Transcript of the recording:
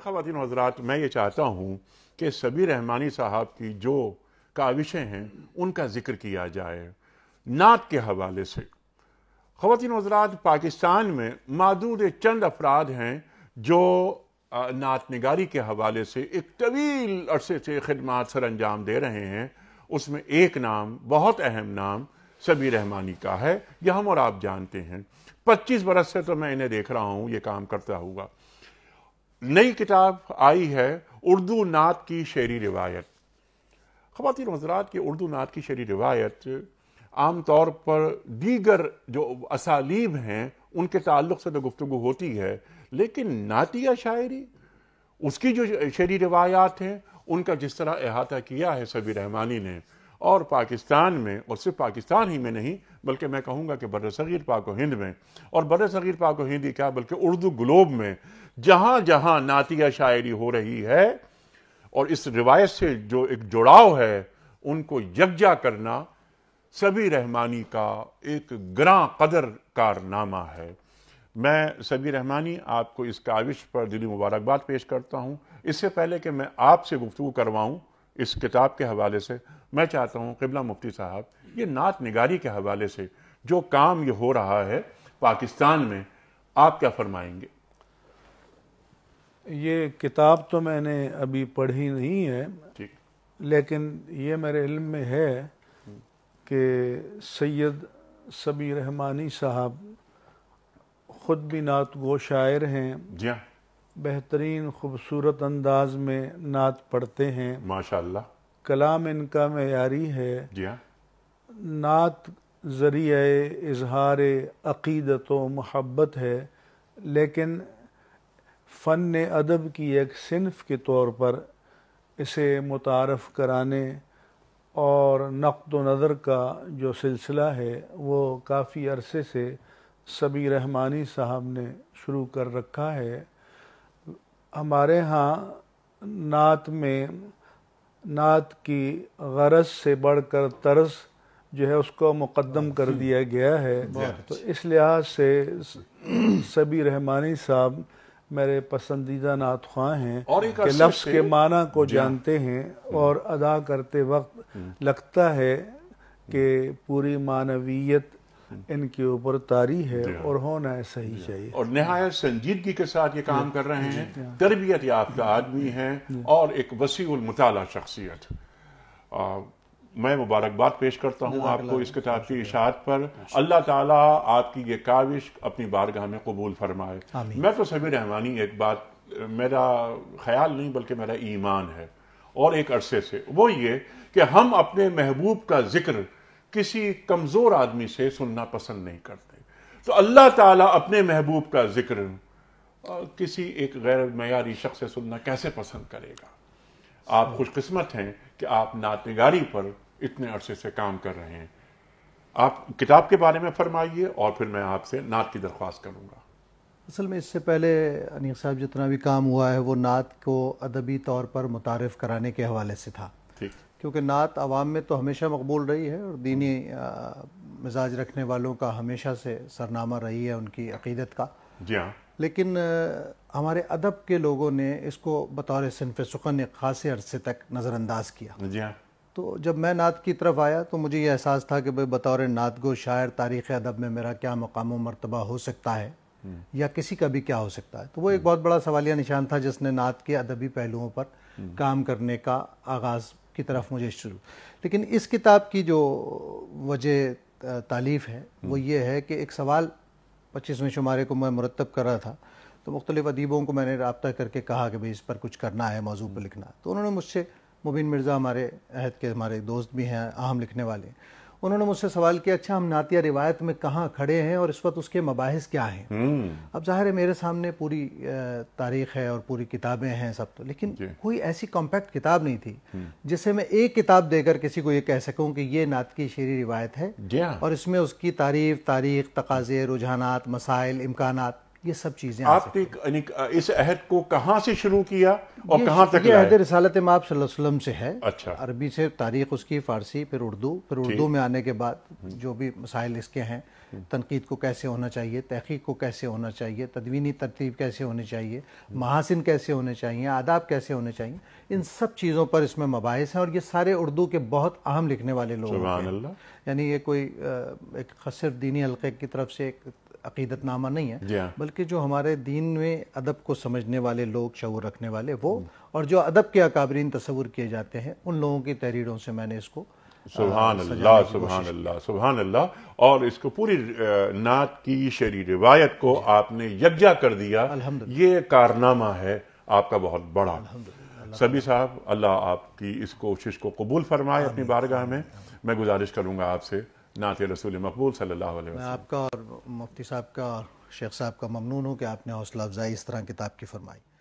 खातिन हजरात मैं ये चाहता हूँ कि सभी रहमानी साहब की जो काविशें हैं उनका ज़िक्र किया जाए नात के हवाले से खातिन हजरात पाकिस्तान में मादूद चंद अफराद हैं जो नात नगारी के हवाले से एक तवील अरसे से खदमात सर अंजाम दे रहे हैं उसमें एक नाम बहुत अहम नाम सभी रहमानी का है यह हम और आप जानते हैं पच्चीस बरस से तो मैं इन्हें देख रहा हूँ ये काम करता हुआ नई किताब आई है उर्दू नात की शेरी रिवायत ख़वान हजरात की उर्दू नात की शेरी रिवायत आम तौर पर दीगर जो असालीब हैं उनके ताल्लुक से तो गुफ्तु होती है लेकिन नातिया शायरी उसकी जो शेरी रिवायात हैं उनका जिस तरह अहाता किया है सभी रहमानी ने और पाकिस्तान में और सिर्फ पाकिस्तान ही में नहीं बल्कि मैं कहूँगा कि बर सग़ीर पाक हिंद में और बर सग़ीर पाक हिंद क्या बल्कि उर्दू ग्लोब में जहाँ जहाँ नातिया शायरी हो रही है और इस रिवायत से जो एक जुड़ाव है उनको यकजा करना सभी रहमानी का एक ग्रां कदर कारनामा है मैं सभी रहमानी आपको इस काविश पर दिली मुबारकबाद पेश करता हूँ इससे पहले कि मैं आपसे गुफ्तु करवाऊँ इस किताब के हवाले से मैं चाहता हूँ किबला मुफ्ती साहब ये नात निगारी के हवाले से जो काम ये हो रहा है पाकिस्तान में आप क्या फरमाएंगे ये किताब तो मैंने अभी पढ़ी नहीं है लेकिन ये मेरे इल्म में है कि सैयद सबी रहमानी साहब ख़ुद भी नात गो शायर हैं जी हाँ। बेहतरीन खूबसूरत अंदाज में नात पढ़ते हैं माशाल्लाह कलाम इनका मैारी है जी हाँ। नात ज़रिए इजहार अक़ीदत व महब्बत है लेकिन फ़न अदब की एक सिनफ के तौर पर इसे मुतारफ़ कराने और नक़द नज़र का जो सिलसिला है वो काफ़ी अरसे से सभी रहमानी साहब ने शुरू कर रखा है हमारे यहाँ नात में नात की गरज से बढ़कर तरस जो है उसको मुकदम कर हाँ। दिया गया है तो अच्छा। इस लिहाज से सभी रहमानी साहब मेरे पसंदीदा नात ख्वां हैं और कि लफ्स के माना को हाँ। जानते हैं और हम्म। अदा करते वक्त हम्म। लगता है हम्म। कि पूरी मानवीयत इनके ऊपर तारी है हाँ। और होना है सही चाहिए और नहायत संजीदगी के साथ ये काम कर रहे हैं तरबियत याफ्ता आदमी है और एक वसी उलमताला शख्सियत मैं मुबारकबाद पेश करता हूँ आपको इस किताब की इशात पर अल्लाह ताला आपकी ये काविश अपनी बारगाह में कबूल फरमाए मैं तो सभी रहमानी एक बात मेरा ख्याल नहीं बल्कि मेरा ईमान है और एक अरसे से वो ये कि हम अपने महबूब का जिक्र किसी कमज़ोर आदमी से सुनना पसंद नहीं करते तो अल्लाह ताला अपने महबूब का जिक्र किसी एक गैर मैारी शख्स से सुनना कैसे पसंद करेगा आप खुशकिस्मत हैं कि आप नात निगारी पर इतने अरसे से काम कर रहे हैं आप किताब के बारे में फरमाइए और फिर मैं आपसे नात की दरख्वास्त करूँगा असल में इससे पहले अनिक साहब जितना भी काम हुआ है वो नात को अदबी तौर पर मुतारफ़ कराने के हवाले से था क्योंकि नात आवाम में तो हमेशा मकबूल रही है और दीनी मिजाज रखने वालों का हमेशा से सरनामा रही है उनकी अकीदत का जी हाँ लेकिन हमारे अदब के लोगों ने इसको बतौर सिनफ सुखन एक खासे अरसे तक नज़रअंदाज किया जी हाँ। तो जब मैं नात की तरफ आया तो मुझे ये एहसास था कि भाई बतौर नात गो शायर तारीख़ अदब में मेरा क्या मकाम व मरतबा हो सकता है हम्म। या किसी का भी क्या हो सकता है तो वो एक बहुत बड़ा सवालिया निशान था जिसने नात के अदबी पहलुओं पर हम्म। काम करने का आगाज़ की तरफ मुझे शुरू लेकिन इस किताब की जो वजह तालीफ है वो हम्म। ये है कि एक सवाल पच्चीसवें शुमारे को मैं मुरतब कर रहा था तो मुख्तलिफ अदीबों को मैंने रबता करके कहा कि भाई इस पर कुछ करना है मौजू पर लिखना तो उन्होंने मुझसे मुबीन मिर्ज़ा हमारे अहद के हमारे दोस्त भी हैं अहम लिखने वाले उन्होंने मुझसे सवाल किया अच्छा हम नातिया रिवायत में कहाँ खड़े हैं और इस वक्त उसके मबाहस क्या हैं हम्म। अब जाहिर है मेरे सामने पूरी तारीख है और पूरी किताबें हैं सब तो लेकिन कोई ऐसी कॉम्पैक्ट किताब नहीं थी हम्म। जिससे मैं एक किताब देकर किसी को ये कह सकूँ कि ये नात की शेरी रिवायत है और इसमें उसकी तारीफ तारीख तकाजे रुझानात मसाइल इम्कान ये सब चीजें आपने इस अहद को कहाँ से शुरू किया और कहाँ तक ये अहद रिसालत माप वसल्लम से है अच्छा अरबी से तारीख उसकी फारसी फिर उर्दू फिर उर्दू में आने के बाद हम्म। जो भी मसाइल इसके हैं तनकीद को कैसे होना चाहिए तहकीक को कैसे होना चाहिए तदवीनी तरतीब कैसे होनी चाहिए हम्म। महासिन कैसे होने चाहिए आदाब कैसे होने चाहिए इन सब चीज़ों पर इसमें मबास हैं और ये सारे उर्दू के बहुत अहम लिखने वाले लोग यानी ये कोई एक सिर्फ दीनी हल्के की तरफ से एक अकीदत नामा नहीं है बल्कि जो हमारे दीन में अदब को समझने वाले लोग शूर रखने वाले वो और जो अदब के अकाबरीन तस्वुर किए जाते हैं उन लोगों की तहरीरों से मैंने इसको सुबहान अल्लाह सुबहान अल्लाह सुबहान अल्लाह और इसको पूरी नात की शरी रिवायत को आपने यकजा कर दिया ये कारनामा है आपका बहुत बड़ा सभी साहब अल्लाह आपकी इस कोशिश को कबूल फरमाए अपनी बारगाह में मैं गुजारिश करूंगा आपसे नात रसूल मकबूल सल्लल्लाहो अलैहि आपका और मुफ्ती साहब का और शेख साहब का ममनून हूँ कि आपने हौसला अफजाई इस तरह किताब की फरमाई